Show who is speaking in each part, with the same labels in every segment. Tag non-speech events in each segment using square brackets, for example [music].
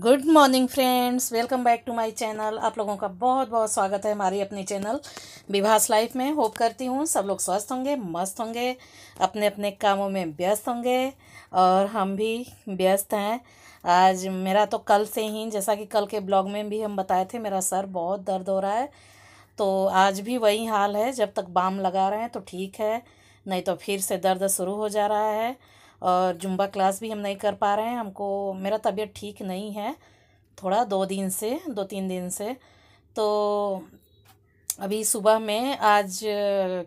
Speaker 1: good morning friends welcome back to my channel आप लोगों का बहुत बहुत स्वागत है हमारी अपनी चैनल विभास लाइफ में होप करती हूँ सब लोग स्वस्थ होंगे मस्त होंगे अपने अपने कामों में व्यस्त होंगे और हम भी व्यस्त हैं आज मेरा तो कल से ही जैसा कि कल के ब्लॉग में भी हम बताए थे मेरा सर बहुत दर्द हो रहा है तो आज भी वही हाल है जब तक बाम लगा रहे हैं तो ठीक है नहीं तो फिर से दर्द शुरू हो जा रहा है और जुम्बा क्लास भी हम नहीं कर पा रहे हैं हमको मेरा तबीयत ठीक नहीं है थोड़ा दो दिन से दो तीन दिन से तो अभी सुबह में आज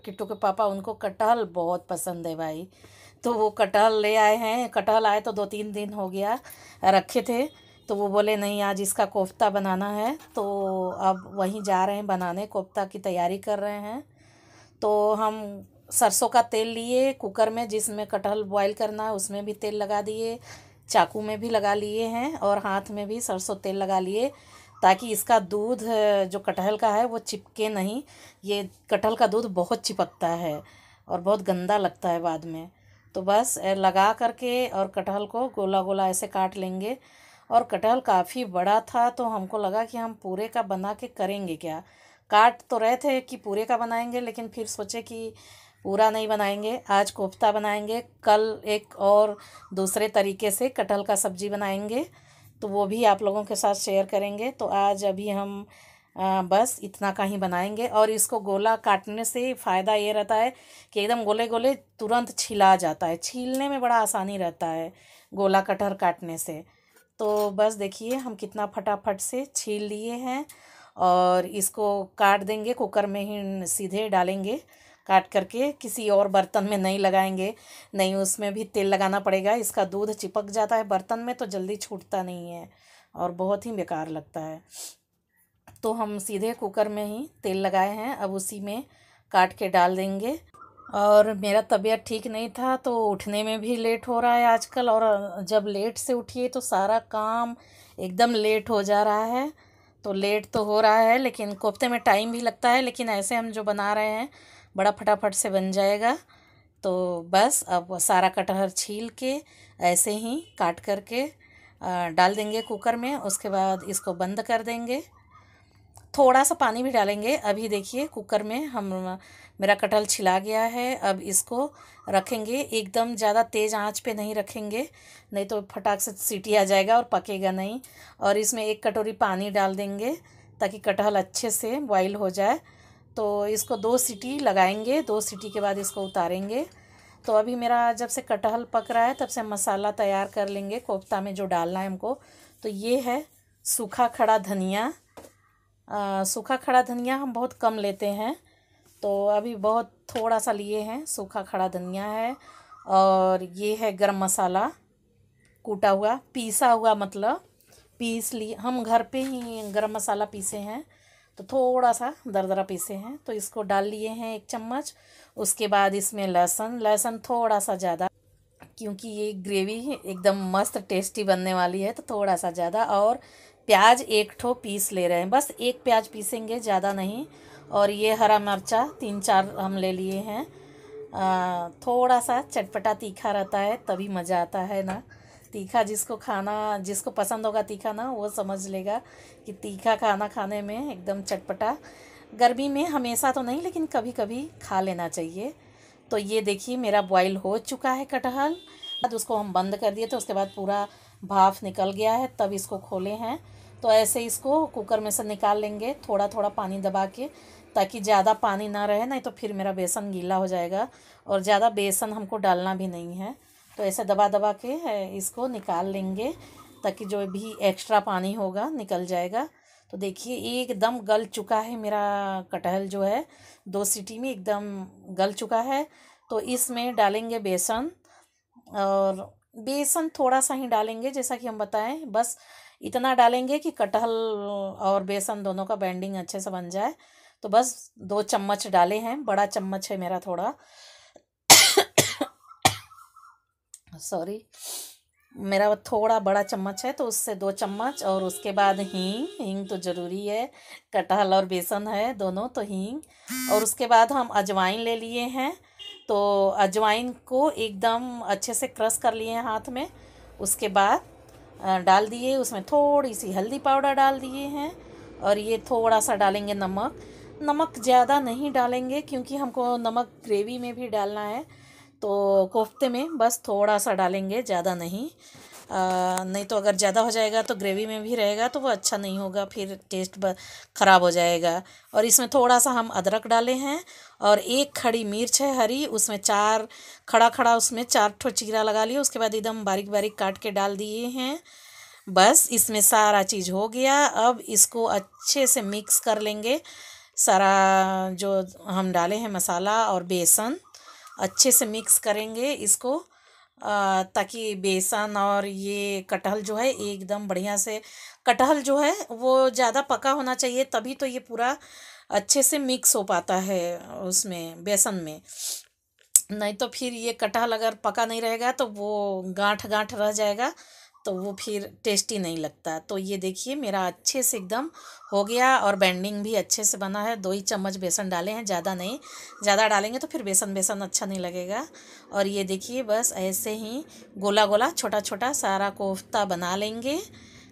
Speaker 1: किट्टू के पापा उनको कटहल बहुत पसंद है भाई तो वो कटहल ले आए हैं कटहल आए तो दो तीन दिन हो गया रखे थे तो वो बोले नहीं आज इसका कोफ्ता बनाना है तो अब वहीं जा रहे हैं बनाने कोफ्ता की तैयारी कर रहे हैं तो हम सरसों का तेल लिए कुकर में जिसमें कटहल बॉईल करना है उसमें भी तेल लगा दिए चाकू में भी लगा लिए हैं और हाथ में भी सरसों तेल लगा लिए ताकि इसका दूध जो कटहल का है वो चिपके नहीं ये कटहल का दूध बहुत चिपकता है और बहुत गंदा लगता है बाद में तो बस लगा करके और कटहल को गोला गोला ऐसे काट लेंगे और कटहल काफ़ी बड़ा था तो हमको लगा कि हम पूरे का बना के करेंगे क्या काट तो रहे थे कि पूरे का बनाएंगे लेकिन फिर सोचे कि पूरा नहीं बनाएंगे आज कोफ्ता बनाएंगे कल एक और दूसरे तरीके से कटहल का सब्जी बनाएंगे तो वो भी आप लोगों के साथ शेयर करेंगे तो आज अभी हम आ, बस इतना का ही बनाएंगे और इसको गोला काटने से फ़ायदा ये रहता है कि एकदम गोले गोले तुरंत छिला जाता है छीलने में बड़ा आसानी रहता है गोला कटहर काटने से तो बस देखिए हम कितना फटाफट से छील लिए हैं और इसको काट देंगे कुकर में ही सीधे डालेंगे काट करके किसी और बर्तन में नहीं लगाएंगे नहीं उसमें भी तेल लगाना पड़ेगा इसका दूध चिपक जाता है बर्तन में तो जल्दी छूटता नहीं है और बहुत ही बेकार लगता है तो हम सीधे कुकर में ही तेल लगाए हैं अब उसी में काट के डाल देंगे और मेरा तबीयत ठीक नहीं था तो उठने में भी लेट हो रहा है आजकल और जब लेट से उठिए तो सारा काम एकदम लेट हो जा रहा है तो लेट तो हो रहा है लेकिन कोफ्ते में टाइम भी लगता है लेकिन ऐसे हम जो बना रहे हैं बड़ा फटाफट से बन जाएगा तो बस अब सारा कटहर छील के ऐसे ही काट करके डाल देंगे कुकर में उसके बाद इसको बंद कर देंगे थोड़ा सा पानी भी डालेंगे अभी देखिए कुकर में हम मेरा कटहल छिला गया है अब इसको रखेंगे एकदम ज़्यादा तेज़ आंच पे नहीं रखेंगे नहीं तो फटाक से सीटी आ जाएगा और पकेगा नहीं और इसमें एक कटोरी पानी डाल देंगे ताकि कटहल अच्छे से बॉईल हो जाए तो इसको दो सीटी लगाएंगे दो सीटी के बाद इसको उतारेंगे तो अभी मेरा जब से कटहल पक रहा है तब से मसाला तैयार कर लेंगे कोफ्ता में जो डालना है हमको तो ये है सूखा खड़ा धनिया सूखा खड़ा धनिया हम बहुत कम लेते हैं तो अभी बहुत थोड़ा सा लिए हैं सूखा खड़ा धनिया है और ये है गरम मसाला कूटा हुआ पीसा हुआ मतलब पीस लिए हम घर पे ही गरम मसाला पीसे हैं तो थोड़ा सा दरदरा पीसे हैं तो इसको डाल लिए हैं एक चम्मच उसके बाद इसमें लहसुन लहसुन थोड़ा सा ज़्यादा क्योंकि ये ग्रेवी एकदम मस्त टेस्टी बनने वाली है तो थोड़ा सा ज़्यादा और प्याज एक ठो पीस ले रहे हैं बस एक प्याज पीसेंगे ज़्यादा नहीं और ये हरा मिर्चा तीन चार हम ले लिए हैं आ, थोड़ा सा चटपटा तीखा रहता है तभी मज़ा आता है ना तीखा जिसको खाना जिसको पसंद होगा तीखा ना वो समझ लेगा कि तीखा खाना खाने में एकदम चटपटा गर्मी में हमेशा तो नहीं लेकिन कभी कभी खा लेना चाहिए तो ये देखिए मेरा बॉईल हो चुका है कटहल बाद उसको हम बंद कर दिए थे तो उसके बाद पूरा भाफ निकल गया है तब इसको खोले हैं तो ऐसे इसको कुकर में से निकाल लेंगे थोड़ा थोड़ा पानी दबा के ताकि ज़्यादा पानी ना रहे नहीं तो फिर मेरा बेसन गीला हो जाएगा और ज़्यादा बेसन हमको डालना भी नहीं है तो ऐसे दबा दबा के इसको निकाल लेंगे ताकि जो भी एक्स्ट्रा पानी होगा निकल जाएगा तो देखिए एकदम गल चुका है मेरा कटहल जो है दो सीटी में एकदम गल चुका है तो इसमें डालेंगे बेसन और बेसन थोड़ा सा ही डालेंगे जैसा कि हम बताएं बस इतना डालेंगे कि कटहल और बेसन दोनों का बैंडिंग अच्छे से बन जाए तो बस दो चम्मच डाले हैं बड़ा चम्मच है मेरा थोड़ा सॉरी मेरा थोड़ा बड़ा चम्मच है तो उससे दो चम्मच और उसके बाद हींग हींग तो ज़रूरी है कटहल और बेसन है दोनों तो हींग और उसके बाद हम अजवाइन ले लिए हैं तो अजवाइन को एकदम अच्छे से क्रश कर लिए हाथ में उसके बाद डाल दिए उसमें थोड़ी सी हल्दी पाउडर डाल दिए हैं और ये थोड़ा सा डालेंगे नमक नमक ज़्यादा नहीं डालेंगे क्योंकि हमको नमक ग्रेवी में भी डालना है तो कोफ्ते में बस थोड़ा सा डालेंगे ज़्यादा नहीं आ, नहीं तो अगर ज़्यादा हो जाएगा तो ग्रेवी में भी रहेगा तो वो अच्छा नहीं होगा फिर टेस्ट ख़राब हो जाएगा और इसमें थोड़ा सा हम अदरक डाले हैं और एक खड़ी मिर्च है हरी उसमें चार खड़ा खड़ा उसमें चार ठो चीरा लगा लिया उसके बाद एकदम बारीक बारीक काट के डाल दिए हैं बस इसमें सारा चीज़ हो गया अब इसको अच्छे से मिक्स कर लेंगे सारा जो हम डाले हैं मसाला और बेसन अच्छे से मिक्स करेंगे इसको ताकि बेसन और ये कटहल जो है एकदम बढ़िया से कटहल जो है वो ज़्यादा पका होना चाहिए तभी तो ये पूरा अच्छे से मिक्स हो पाता है उसमें बेसन में नहीं तो फिर ये कटहल अगर पका नहीं रहेगा तो वो गांठ गांठ रह जाएगा तो वो फिर टेस्टी नहीं लगता तो ये देखिए मेरा अच्छे से एकदम हो गया और बैंडिंग भी अच्छे से बना है दो ही चम्मच बेसन डाले हैं ज़्यादा नहीं ज़्यादा डालेंगे तो फिर बेसन बेसन अच्छा नहीं लगेगा और ये देखिए बस ऐसे ही गोला गोला छोटा छोटा सारा कोफ्ता बना लेंगे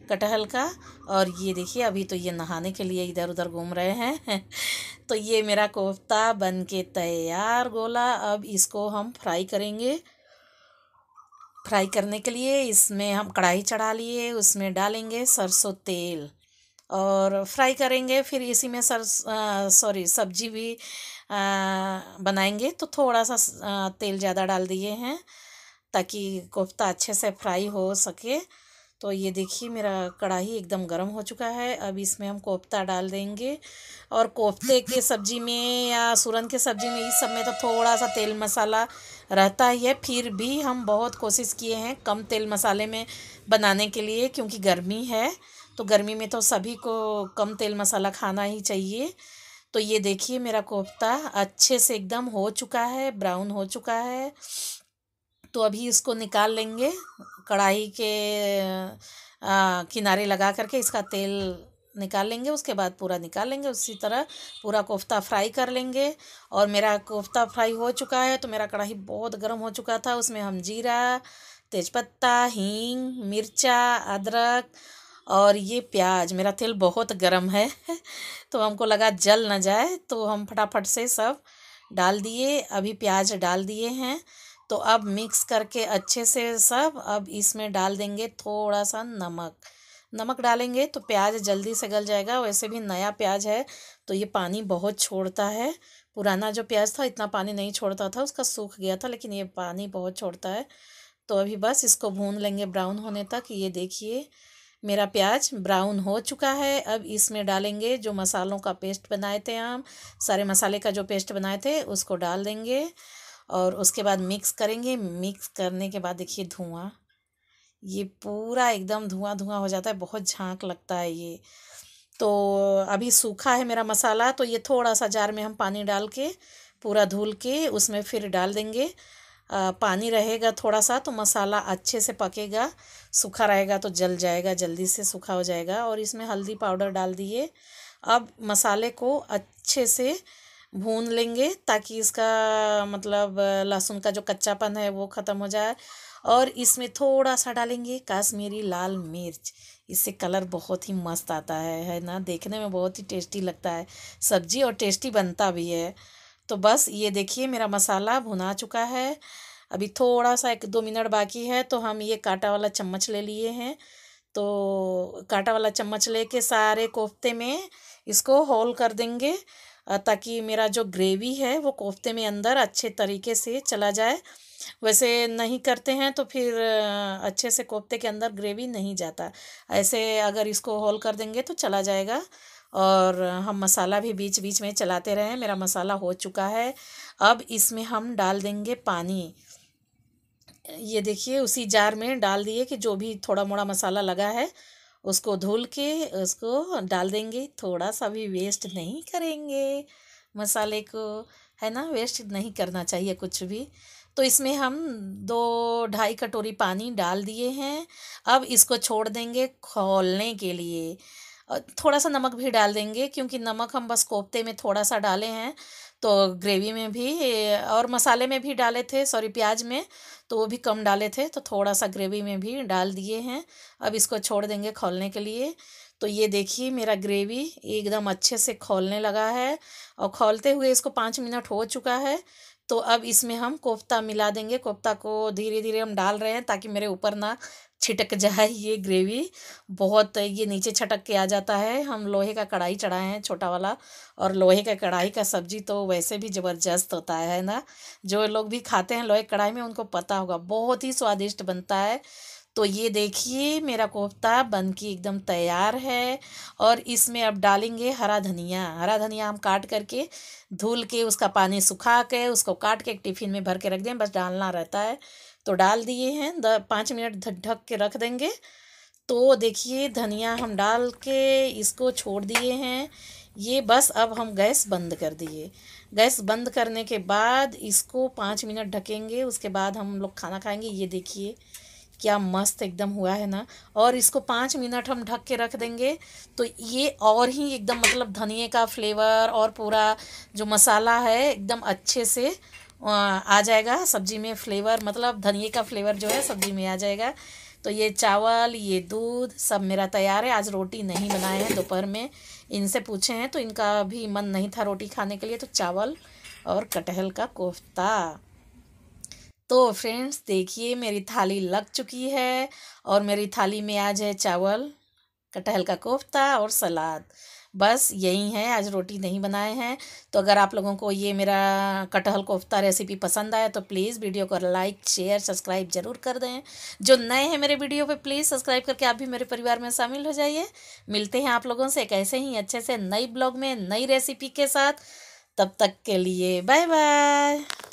Speaker 1: कटहल का और ये देखिए अभी तो ये नहाने के लिए इधर उधर घूम रहे हैं [laughs] तो ये मेरा कोफ्ता बन के तैयार गोला अब इसको हम फ्राई करेंगे फ्राई करने के लिए इसमें हम कढ़ाई चढ़ा लिए उसमें डालेंगे सरसों तेल और फ्राई करेंगे फिर इसी में सर सॉरी सब्जी भी आ, बनाएंगे तो थोड़ा सा तेल ज़्यादा डाल दिए हैं ताकि कोफ्ता अच्छे से फ्राई हो सके तो ये देखिए मेरा कढ़ाई एकदम गर्म हो चुका है अब इसमें हम कोफ्ता डाल देंगे और कोफ्ते के सब्ज़ी में या सूरन के सब्ज़ी में इस सब में तो थोड़ा सा तेल मसाला रहता ही है फिर भी हम बहुत कोशिश किए हैं कम तेल मसाले में बनाने के लिए क्योंकि गर्मी है तो गर्मी में तो सभी को कम तेल मसाला खाना ही चाहिए तो ये देखिए मेरा कोफ्ता अच्छे से एकदम हो चुका है ब्राउन हो चुका है तो अभी इसको निकाल लेंगे कढ़ाई के आ, किनारे लगा करके इसका तेल निकाल लेंगे उसके बाद पूरा निकाल लेंगे उसी तरह पूरा कोफ्ता फ्राई कर लेंगे और मेरा कोफ्ता फ्राई हो चुका है तो मेरा कढ़ाई बहुत गर्म हो चुका था उसमें हम जीरा तेज़पत्ता हींग मिर्चा अदरक और ये प्याज मेरा तेल बहुत गर्म है [laughs] तो हमको लगा जल ना जाए तो हम फटाफट से सब डाल दिए अभी प्याज डाल दिए हैं तो अब मिक्स करके अच्छे से सब अब इसमें डाल देंगे थोड़ा सा नमक नमक डालेंगे तो प्याज जल्दी से गल जाएगा वैसे भी नया प्याज है तो ये पानी बहुत छोड़ता है पुराना जो प्याज था इतना पानी नहीं छोड़ता था उसका सूख गया था लेकिन ये पानी बहुत छोड़ता है तो अभी बस इसको भून लेंगे ब्राउन होने तक ये देखिए मेरा प्याज ब्राउन हो चुका है अब इसमें डालेंगे जो मसालों का पेस्ट बनाए थे हम सारे मसाले का जो पेस्ट बनाए थे उसको डाल देंगे और उसके बाद मिक्स करेंगे मिक्स करने के बाद देखिए धुआँ ये पूरा एकदम धुआं धुआं हो जाता है बहुत झांक लगता है ये तो अभी सूखा है मेरा मसाला तो ये थोड़ा सा जार में हम पानी डाल के पूरा धुल के उसमें फिर डाल देंगे आ, पानी रहेगा थोड़ा सा तो मसाला अच्छे से पकेगा सूखा रहेगा तो जल जाएगा जल्दी से सूखा हो जाएगा और इसमें हल्दी पाउडर डाल दिए अब मसाले को अच्छे से भून लेंगे ताकि इसका मतलब लहसुन का जो कच्चापन है वो ख़त्म हो जाए और इसमें थोड़ा सा डालेंगे काश्मीरी लाल मिर्च इससे कलर बहुत ही मस्त आता है है ना देखने में बहुत ही टेस्टी लगता है सब्जी और टेस्टी बनता भी है तो बस ये देखिए मेरा मसाला भुना चुका है अभी थोड़ा सा एक दो मिनट बाकी है तो हम ये कांटा वाला चम्मच ले लिए हैं तो कांटा वाला चम्मच लेके सारे कोफ्ते में इसको होल कर देंगे ताकि मेरा जो ग्रेवी है वो कोफ्ते में अंदर अच्छे तरीके से चला जाए वैसे नहीं करते हैं तो फिर अच्छे से कोफ्ते के अंदर ग्रेवी नहीं जाता ऐसे अगर इसको होल कर देंगे तो चला जाएगा और हम मसाला भी बीच बीच में चलाते रहें मेरा मसाला हो चुका है अब इसमें हम डाल देंगे पानी ये देखिए उसी जार में डाल दिए कि जो भी थोड़ा मोड़ा मसाला लगा है उसको धुल के उसको डाल देंगे थोड़ा सा भी वेस्ट नहीं करेंगे मसाले को है ना वेस्ट नहीं करना चाहिए कुछ भी तो इसमें हम दो ढाई कटोरी पानी डाल दिए हैं अब इसको छोड़ देंगे खोलने के लिए थोड़ा सा नमक भी डाल देंगे क्योंकि नमक हम बस कोफ्ते में थोड़ा सा डाले हैं तो ग्रेवी में भी और मसाले में भी डाले थे सॉरी प्याज में तो वो भी कम डाले थे तो थोड़ा सा ग्रेवी में भी डाल दिए हैं अब इसको छोड़ देंगे खोलने के लिए तो ये देखिए मेरा ग्रेवी एकदम अच्छे से खोलने लगा है और खोलते हुए इसको पाँच मिनट हो चुका है तो अब इसमें हम कोफ्ता मिला देंगे कोफ्ता को धीरे धीरे हम डाल रहे हैं ताकि मेरे ऊपर ना छिटक जाए ये ग्रेवी बहुत ये नीचे छटक के आ जाता है हम लोहे का कढ़ाई चढ़ाए हैं छोटा वाला और लोहे का कढ़ाई का सब्जी तो वैसे भी ज़बरदस्त होता है ना जो लोग भी खाते हैं लोहे कढ़ाई में उनको पता होगा बहुत ही स्वादिष्ट बनता है तो ये देखिए मेरा कोफ्ता बन के एकदम तैयार है और इसमें अब डालेंगे हरा धनिया हरा धनिया हम काट करके धुल के उसका पानी सुखा के उसको काट के एक टिफ़िन में भर के रख दें बस डालना रहता है तो डाल दिए हैं द पाँच मिनट ढक के रख देंगे तो देखिए धनिया हम डाल के इसको छोड़ दिए हैं ये बस अब हम गैस बंद कर दिए गैस बंद करने के बाद इसको पाँच मिनट ढकेंगे उसके बाद हम लोग खाना खाएंगे ये देखिए क्या मस्त एकदम हुआ है ना और इसको पाँच मिनट हम ढक के रख देंगे तो ये और ही एकदम मतलब धनिए का फ्लेवर और पूरा जो मसाला है एकदम अच्छे से आ जाएगा सब्जी में फ्लेवर मतलब धनिए का फ्लेवर जो है सब्जी में आ जाएगा तो ये चावल ये दूध सब मेरा तैयार है आज रोटी नहीं बनाए हैं दोपहर में इनसे पूछे हैं तो इनका भी मन नहीं था रोटी खाने के लिए तो चावल और कटहल का कोफ्ता तो फ्रेंड्स देखिए मेरी थाली लग चुकी है और मेरी थाली में आज है चावल कटहल का कोफ्ता और सलाद बस यही है आज रोटी नहीं बनाए हैं तो अगर आप लोगों को ये मेरा कटहल कोफ्ता रेसिपी पसंद आया तो प्लीज़ वीडियो को लाइक शेयर सब्सक्राइब जरूर कर दें जो नए हैं मेरे वीडियो पे प्लीज़ सब्सक्राइब करके आप भी मेरे परिवार में शामिल हो जाइए मिलते हैं आप लोगों से एक ऐसे ही अच्छे से नई ब्लॉग में नई रेसिपी के साथ तब तक के लिए बाय बाय